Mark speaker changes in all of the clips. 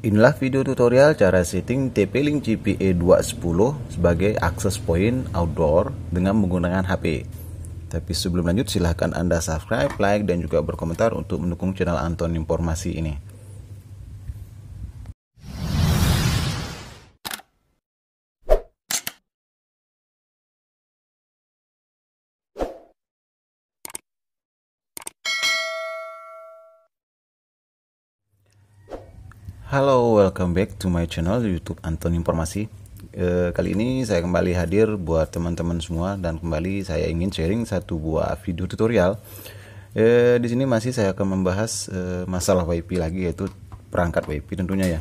Speaker 1: Inilah video tutorial cara setting TP-Link GPE 210 sebagai akses point outdoor dengan menggunakan HP. Tapi sebelum lanjut silahkan Anda subscribe, like, dan juga berkomentar untuk mendukung channel Anton Informasi ini. Halo, welcome back to my channel YouTube Anton Informasi. E, kali ini saya kembali hadir buat teman-teman semua dan kembali saya ingin sharing satu buah video tutorial. E, di sini masih saya akan membahas e, masalah WiFi lagi yaitu perangkat WiFi tentunya ya.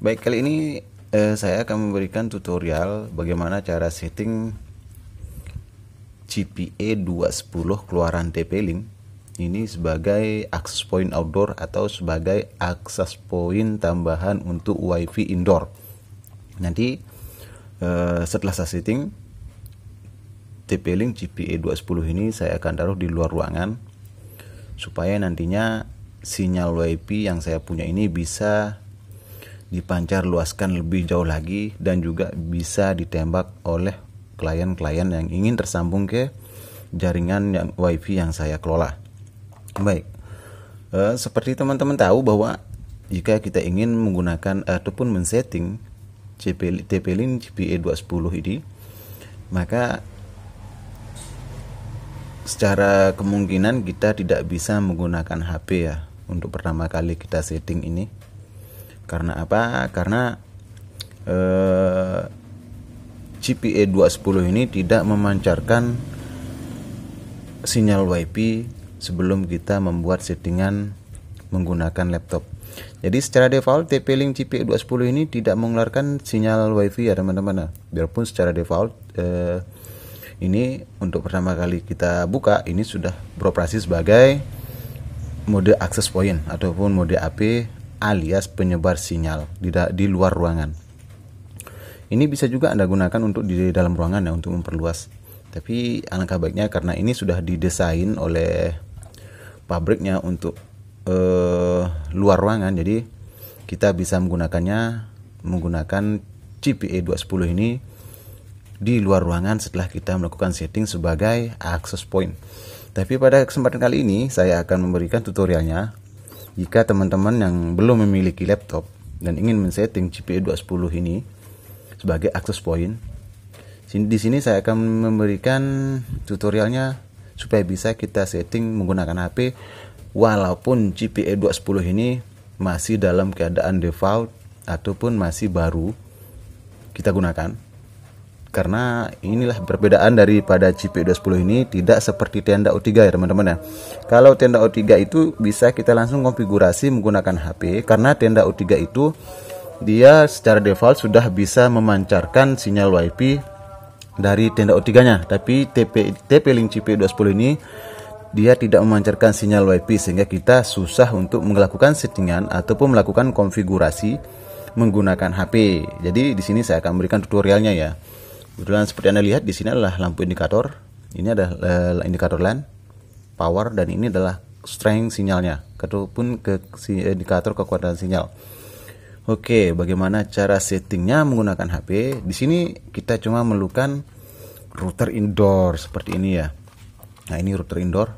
Speaker 1: Baik, kali ini e, saya akan memberikan tutorial bagaimana cara setting CPE 210 keluaran TP-Link ini sebagai access point outdoor atau sebagai access point tambahan untuk wifi indoor nanti eh, setelah saya setting TP-Link GPA 210 ini saya akan taruh di luar ruangan supaya nantinya sinyal WiFi yang saya punya ini bisa dipancar luaskan lebih jauh lagi dan juga bisa ditembak oleh klien-klien yang ingin tersambung ke jaringan yang WiFi yang saya kelola. Baik, Uh, seperti teman-teman tahu bahwa jika kita ingin menggunakan ataupun men-setting TP-Link GPE 210 ini, maka secara kemungkinan kita tidak bisa menggunakan HP ya untuk pertama kali kita setting ini. Karena apa? Karena e, GPE 210 ini tidak memancarkan sinyal WiFi sebelum kita membuat settingan menggunakan laptop. Jadi secara default TP-Link CP210 ini tidak mengeluarkan sinyal WiFi ya teman-teman. Nah, biarpun secara default eh, ini untuk pertama kali kita buka ini sudah beroperasi sebagai mode access point ataupun mode AP alias penyebar sinyal di, di luar ruangan. Ini bisa juga Anda gunakan untuk di dalam ruangan ya untuk memperluas. Tapi alangkah baiknya karena ini sudah didesain oleh pabriknya untuk uh, luar ruangan jadi kita bisa menggunakannya menggunakan CPE 210 ini di luar ruangan setelah kita melakukan setting sebagai access point. Tapi pada kesempatan kali ini saya akan memberikan tutorialnya. Jika teman-teman yang belum memiliki laptop dan ingin men-setting CPE 210 ini sebagai access point, di sini saya akan memberikan tutorialnya supaya bisa kita setting menggunakan HP walaupun GPA 210 ini masih dalam keadaan default ataupun masih baru kita gunakan karena inilah perbedaan daripada GPE 210 ini tidak seperti tenda O3 ya teman-teman ya kalau tenda O3 itu bisa kita langsung konfigurasi menggunakan HP karena tenda O3 itu dia secara default sudah bisa memancarkan sinyal WiFi dari tenda O3-nya. Tapi TP TP Link CP210 ini dia tidak memancarkan sinyal WiFi sehingga kita susah untuk melakukan settingan ataupun melakukan konfigurasi menggunakan HP. Jadi di sini saya akan memberikan tutorialnya ya. Kebetulan seperti Anda lihat di sini adalah lampu indikator. Ini adalah eh, indikator LAN, power dan ini adalah strength sinyalnya ataupun ke eh, indikator kekuatan sinyal. Oke, bagaimana cara settingnya menggunakan HP? Di sini kita cuma melukan router indoor seperti ini ya. Nah, ini router indoor.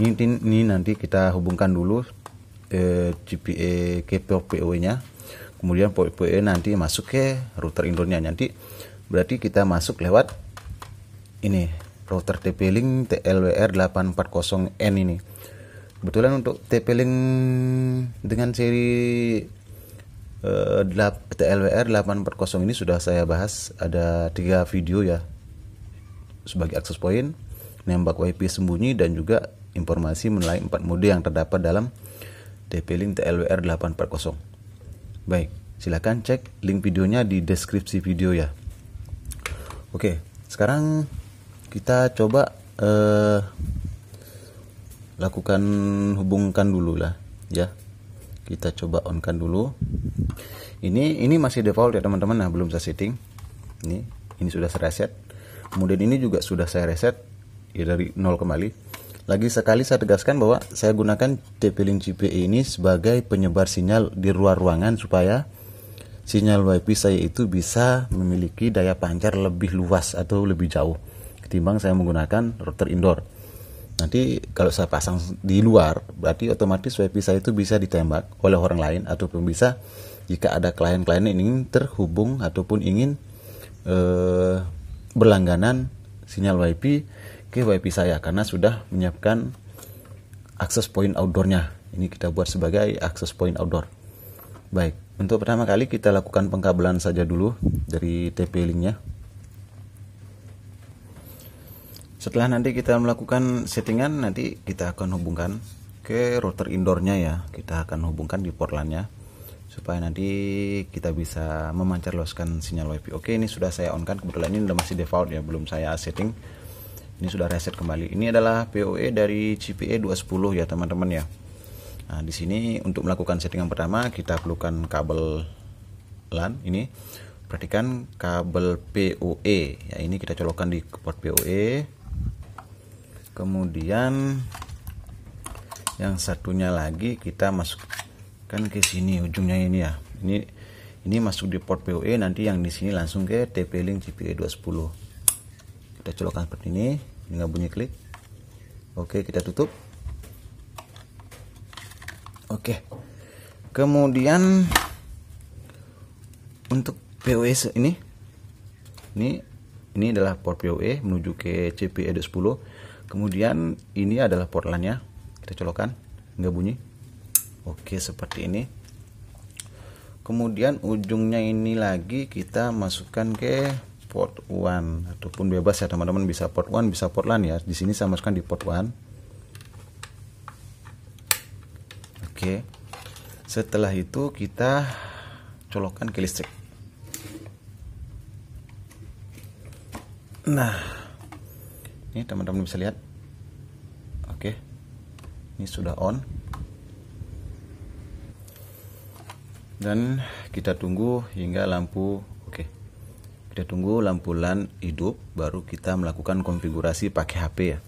Speaker 1: Ini, ini nanti kita hubungkan dulu eh, GPE ke POE-nya. Kemudian POE nanti masuk ke router indoornya. Nanti berarti kita masuk lewat ini router TP-Link TLWR840N ini. Kebetulan untuk TP-Link dengan seri Eh, TLWR 840 ini sudah saya bahas ada tiga video ya sebagai akses point nembak WP sembunyi dan juga informasi mengenai empat mode yang terdapat dalam TP-Link TLWR 840. Baik, silahkan cek link videonya di deskripsi video ya. Oke, sekarang kita coba eh, lakukan hubungkan dulu lah ya kita coba on kan dulu ini ini masih default ya teman-teman nah belum saya setting ini ini sudah saya reset kemudian ini juga sudah saya reset ya dari nol kembali lagi sekali saya tegaskan bahwa saya gunakan TP-Link CPE ini sebagai penyebar sinyal di luar ruangan supaya sinyal WiFi saya itu bisa memiliki daya pancar lebih luas atau lebih jauh ketimbang saya menggunakan router indoor Nanti kalau saya pasang di luar, berarti otomatis web saya itu bisa ditembak oleh orang lain ataupun bisa jika ada klien-klien yang ingin terhubung ataupun ingin eh, berlangganan sinyal WiFi ke WiFi saya karena sudah menyiapkan akses point outdoornya. Ini kita buat sebagai akses point outdoor. Baik, untuk pertama kali kita lakukan pengkabelan saja dulu dari TP linknya. setelah nanti kita melakukan settingan nanti kita akan hubungkan ke router indoornya ya kita akan hubungkan di port portlannya supaya nanti kita bisa memancar luaskan sinyal wifi oke ini sudah saya on kan kebetulan ini masih default ya belum saya setting ini sudah reset kembali ini adalah PoE dari CPE 210 ya teman-teman ya Nah, di sini untuk melakukan settingan pertama kita perlukan kabel LAN ini. Perhatikan kabel POE. Ya, ini kita colokkan di port POE kemudian yang satunya lagi kita masukkan ke sini ujungnya ini ya ini ini masuk di port PoE nanti yang di sini langsung ke TP link CPE 210 kita colokkan seperti ini dengan bunyi klik oke kita tutup oke kemudian untuk PoE ini ini ini adalah port PoE menuju ke CPE 210 kemudian ini adalah portlandnya kita colokan nggak bunyi oke seperti ini kemudian ujungnya ini lagi kita masukkan ke port one ataupun bebas ya teman-teman bisa port one bisa port LAN ya di sini saya masukkan di port one oke setelah itu kita colokan ke listrik Nah, ini teman-teman bisa lihat oke ini sudah on dan kita tunggu hingga lampu oke kita tunggu lampu LAN hidup baru kita melakukan konfigurasi pakai HP ya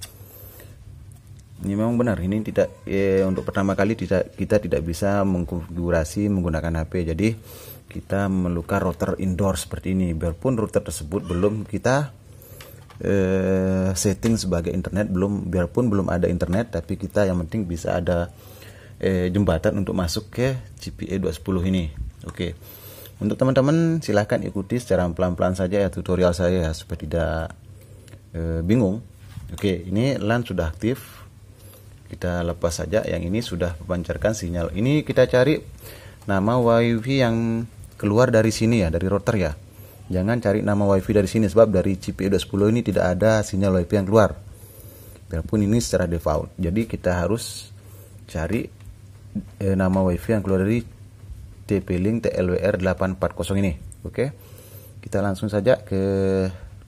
Speaker 1: ini memang benar ini tidak eh, untuk pertama kali tidak kita tidak bisa mengkonfigurasi menggunakan HP jadi kita meluka router indoor seperti ini biarpun router tersebut belum kita eh, setting sebagai internet belum biarpun belum ada internet tapi kita yang penting bisa ada eh, jembatan untuk masuk ke GPA 210 ini oke okay. untuk teman-teman silahkan ikuti secara pelan-pelan saja ya tutorial saya ya, supaya tidak eh, bingung oke okay, ini LAN sudah aktif kita lepas saja yang ini sudah memancarkan sinyal ini kita cari nama wifi yang keluar dari sini ya dari router ya Jangan cari nama WiFi dari sini sebab dari GPU 210 ini tidak ada sinyal WiFi yang keluar. Biarpun ini secara default. Jadi kita harus cari eh, nama WiFi yang keluar dari TP-Link TLWR840 ini. Oke. Kita langsung saja ke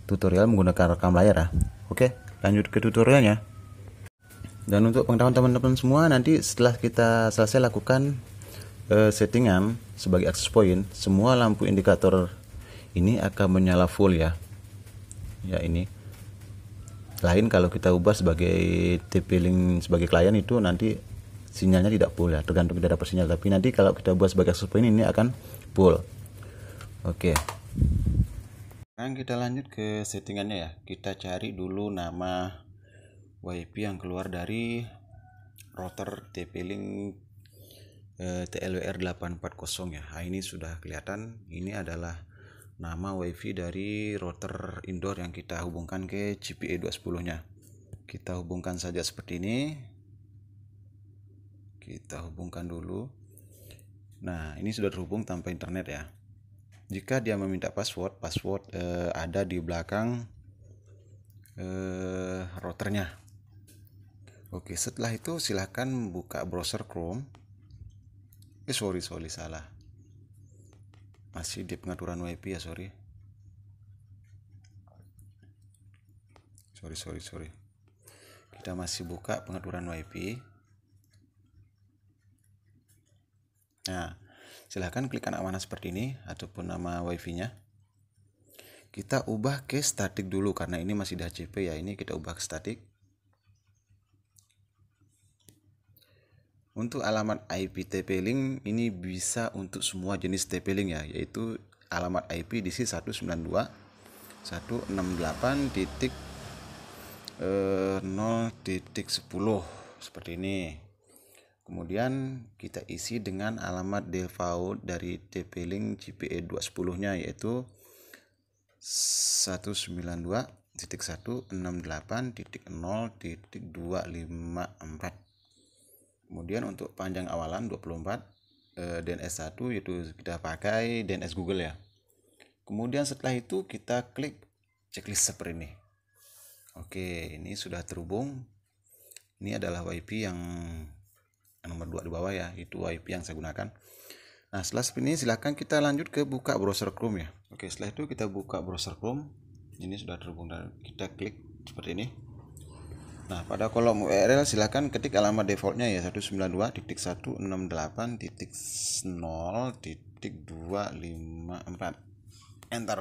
Speaker 1: tutorial menggunakan rekam layar ya. Oke, lanjut ke tutorialnya. Dan untuk pengetahuan teman-teman semua nanti setelah kita selesai lakukan eh, settingan sebagai access point, semua lampu indikator ini akan menyala full ya ya ini lain kalau kita ubah sebagai TP link sebagai klien itu nanti sinyalnya tidak full ya tergantung kita dapat sinyal tapi nanti kalau kita buat sebagai akses point ini akan full oke okay. sekarang kita lanjut ke settingannya ya kita cari dulu nama WIP yang keluar dari router TP-Link eh, TLWR840 ya. Nah, ini sudah kelihatan. Ini adalah nama WiFi dari router indoor yang kita hubungkan ke GPA 210 nya kita hubungkan saja seperti ini kita hubungkan dulu nah ini sudah terhubung tanpa internet ya jika dia meminta password password eh, ada di belakang eh, routernya oke setelah itu silahkan buka browser Chrome eh sorry sorry salah masih di pengaturan WiFi ya sorry sorry sorry sorry kita masih buka pengaturan WiFi nah silahkan klik anak mana seperti ini ataupun nama wifi nya kita ubah ke static dulu karena ini masih dhcp ya ini kita ubah ke static Untuk alamat IP TP link ini bisa untuk semua jenis TP link ya, yaitu alamat IP di sini titik 0.10 eh, seperti ini. Kemudian kita isi dengan alamat default dari TP-Link GPE 210-nya yaitu titik titik titik 192.168.0.254 kemudian untuk panjang awalan 24 eh, DNS 1 yaitu kita pakai DNS Google ya kemudian setelah itu kita klik checklist seperti ini oke ini sudah terhubung ini adalah WiFi yang nomor 2 di bawah ya itu WiFi yang saya gunakan nah setelah seperti ini silahkan kita lanjut ke buka browser Chrome ya oke setelah itu kita buka browser Chrome ini sudah terhubung dan kita klik seperti ini Nah, pada kolom URL silahkan ketik alamat defaultnya ya 192.168.0.254. Enter.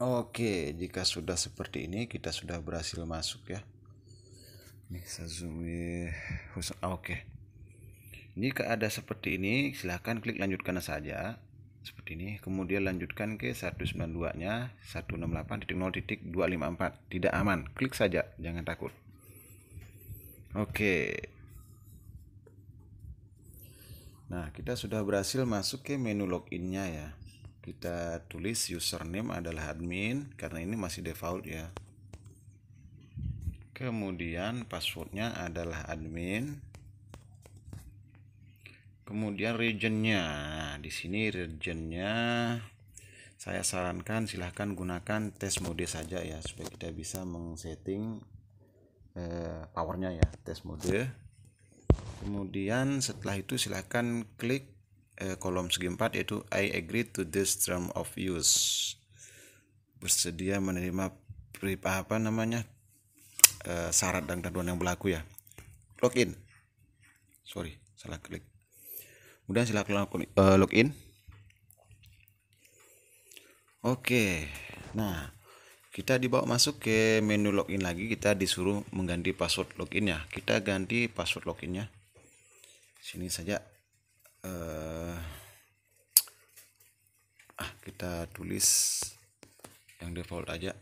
Speaker 1: Oke, jika sudah seperti ini kita sudah berhasil masuk ya. Ini saya zoom Oke. Jika ada seperti ini, silahkan klik lanjutkan saja seperti ini kemudian lanjutkan ke 192 nya 168.0.254 tidak aman klik saja jangan takut oke nah kita sudah berhasil masuk ke menu login nya ya kita tulis username adalah admin karena ini masih default ya kemudian passwordnya adalah admin kemudian regionnya Nah, di sini regennya saya sarankan silahkan gunakan tes mode saja ya supaya kita bisa mengsetting eh, powernya ya tes mode. Kemudian setelah itu silahkan klik eh, kolom segi empat yaitu I agree to this term of use. Bersedia menerima apa namanya eh, syarat dan ketentuan yang berlaku ya. Login. Sorry, salah klik. Kemudian silakan eh, login. Oke. Nah, kita dibawa masuk ke menu login lagi kita disuruh mengganti password loginnya kita ganti password loginnya sini saja eh, ah kita tulis yang default aja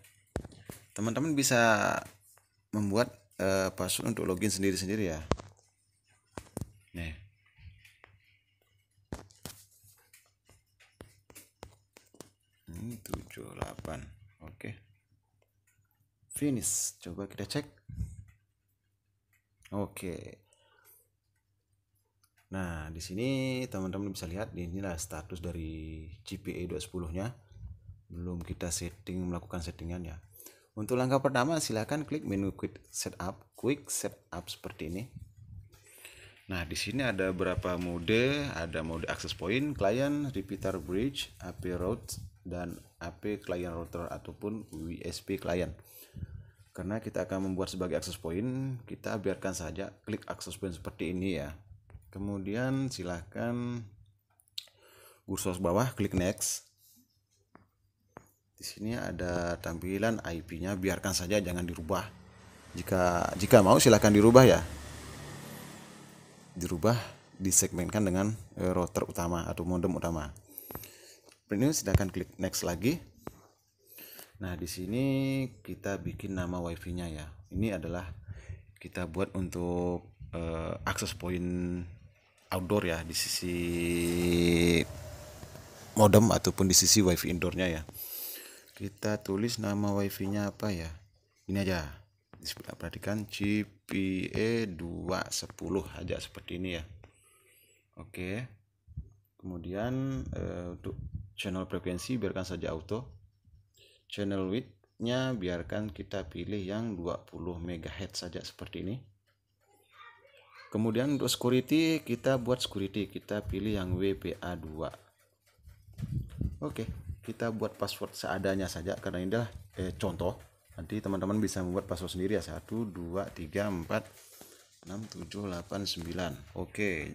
Speaker 1: teman-teman bisa membuat eh, password untuk login sendiri-sendiri ya finish coba kita cek oke nah di sini teman-teman bisa lihat inilah status dari GPA 210 nya belum kita setting melakukan settingan ya untuk langkah pertama silahkan klik menu quick setup quick setup seperti ini Nah, di sini ada berapa mode, ada mode access point, client, repeater bridge, api route, dan AP client router ataupun WSP client karena kita akan membuat sebagai akses point kita biarkan saja klik akses point seperti ini ya kemudian silahkan kursor bawah klik next di sini ada tampilan IP nya biarkan saja jangan dirubah jika jika mau silahkan dirubah ya dirubah disegmenkan dengan eh, router utama atau modem utama ini silahkan klik next lagi nah di sini kita bikin nama wifi nya ya ini adalah kita buat untuk uh, akses point outdoor ya di sisi modem ataupun di sisi wifi indoornya ya kita tulis nama wifi nya apa ya ini aja perhatikan GPE 210 aja seperti ini ya oke kemudian uh, untuk channel frekuensi biarkan saja auto channel width-nya biarkan kita pilih yang 20 MHz saja seperti ini kemudian untuk security kita buat security kita pilih yang WPA2 oke kita buat password seadanya saja karena ini adalah eh, contoh nanti teman-teman bisa membuat password sendiri ya 1 2 3 4 6 7 8 9 oke 9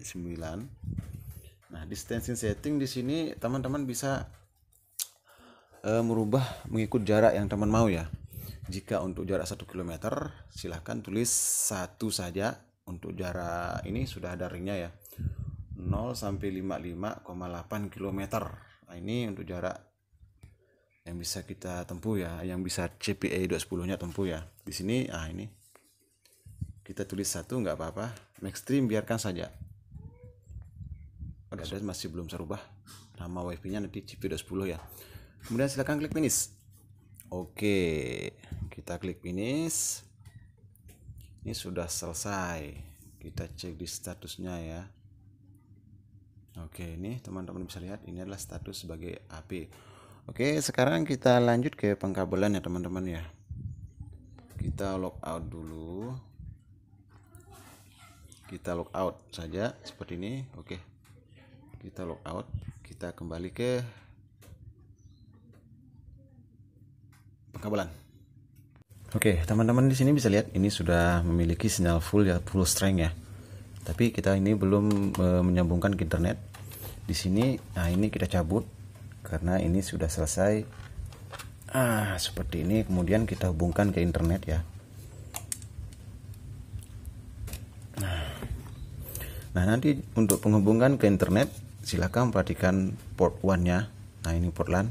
Speaker 1: nah distancing setting di sini teman-teman bisa e, merubah mengikut jarak yang teman mau ya. Jika untuk jarak 1 km, silahkan tulis satu saja. Untuk jarak ini sudah ada ringnya ya. 0 sampai 55,8 km. Nah, ini untuk jarak yang bisa kita tempuh ya, yang bisa CPA e 210-nya tempuh ya. Di sini ah ini kita tulis satu nggak apa-apa, Next stream biarkan saja. Oke, masih belum serubah rubah nama wifi-nya nanti CP210 ya kemudian silahkan klik finish oke kita klik finish ini sudah selesai kita cek di statusnya ya oke ini teman-teman bisa lihat ini adalah status sebagai api. oke sekarang kita lanjut ke pengkabelan ya teman-teman ya kita log out dulu kita log out saja seperti ini oke kita log out kita kembali ke pengkabelan. Oke, teman-teman di sini bisa lihat ini sudah memiliki sinyal full ya, full strength ya. Tapi kita ini belum e, menyambungkan ke internet. Di sini, nah ini kita cabut karena ini sudah selesai. Ah, seperti ini. Kemudian kita hubungkan ke internet ya. Nah, nah nanti untuk penghubungan ke internet, silakan perhatikan port 1-nya. Nah, ini port LAN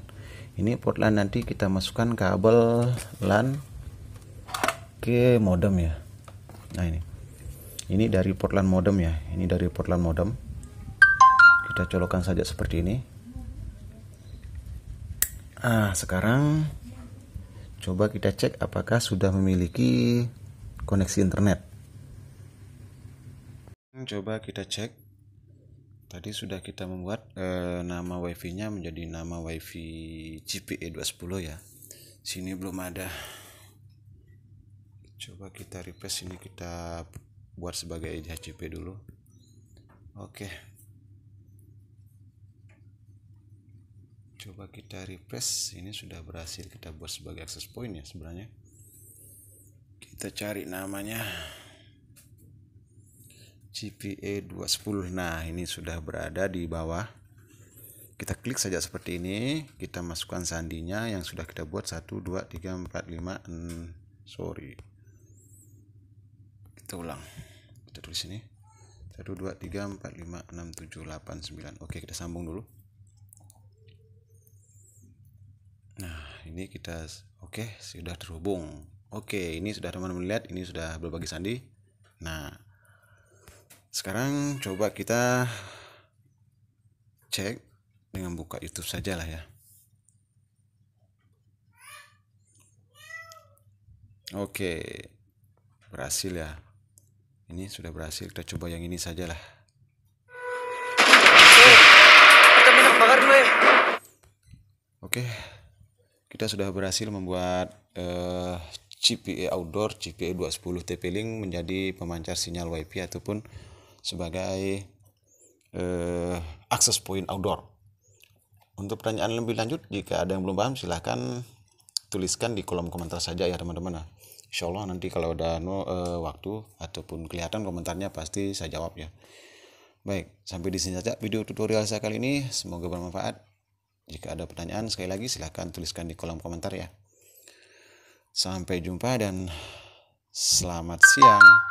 Speaker 1: ini port LAN nanti kita masukkan kabel LAN ke modem ya nah ini ini dari port LAN modem ya ini dari port LAN modem kita colokan saja seperti ini ah sekarang coba kita cek apakah sudah memiliki koneksi internet coba kita cek tadi sudah kita membuat eh, nama wifi nya menjadi nama wifi GPE 210 ya sini belum ada coba kita refresh ini kita buat sebagai DHCP dulu oke coba kita refresh ini sudah berhasil kita buat sebagai access point ya sebenarnya kita cari namanya GPA 210 nah ini sudah berada di bawah kita klik saja seperti ini kita masukkan sandinya yang sudah kita buat 1 2 3 4 5 6 sorry kita ulang kita tulis ini 1 2 3 4 5 6 7 8 9 oke kita sambung dulu nah ini kita oke sudah terhubung oke ini sudah teman-teman lihat ini sudah berbagi sandi nah sekarang coba kita cek dengan buka YouTube saja lah ya Oke, berhasil ya. Ini sudah berhasil. Kita coba yang ini saja lah Oke, kita ya. sudah berhasil membuat uh, eh, CPE outdoor CPE 210 TP-Link menjadi pemancar sinyal WiFi ataupun sebagai eh, access point outdoor. Untuk pertanyaan lebih lanjut, jika ada yang belum paham, silahkan tuliskan di kolom komentar saja ya teman-teman. Insya Allah nanti kalau ada no, eh, waktu ataupun kelihatan komentarnya pasti saya jawab ya. Baik, sampai di sini saja video tutorial saya kali ini. Semoga bermanfaat. Jika ada pertanyaan, sekali lagi silahkan tuliskan di kolom komentar ya. Sampai jumpa dan selamat siang.